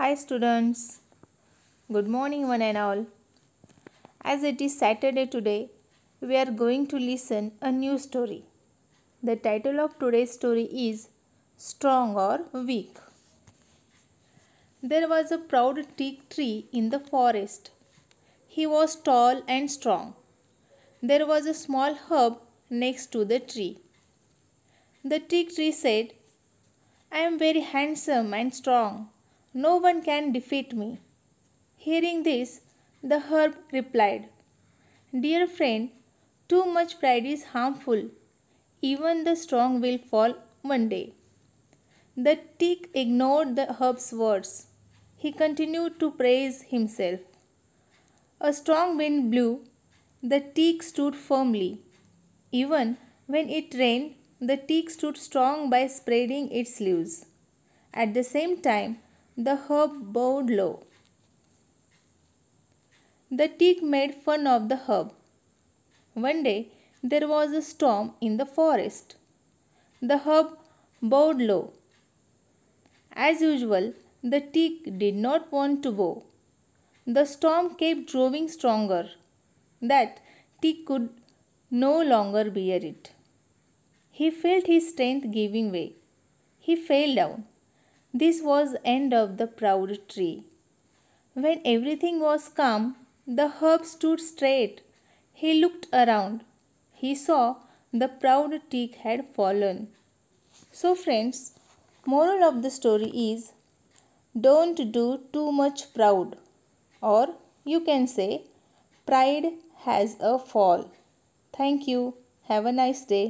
Hi students, good morning one and all. As it is Saturday today, we are going to listen a new story. The title of today's story is Strong or Weak. There was a proud teak tree in the forest. He was tall and strong. There was a small herb next to the tree. The teak tree said, I am very handsome and strong. No one can defeat me. Hearing this, the herb replied, Dear friend, too much pride is harmful. Even the strong will fall one day. The tick ignored the herb's words. He continued to praise himself. A strong wind blew. The teak stood firmly. Even when it rained, the teak stood strong by spreading its leaves. At the same time, the herb bowed low. The teak made fun of the herb. One day there was a storm in the forest. The herb bowed low. As usual, the teak did not want to bow. The storm kept growing stronger, that teak could no longer bear it. He felt his strength giving way. He fell down. This was end of the proud tree. When everything was calm, the herb stood straight. He looked around. He saw the proud teak had fallen. So friends, moral of the story is don't do too much proud or you can say pride has a fall. Thank you. Have a nice day.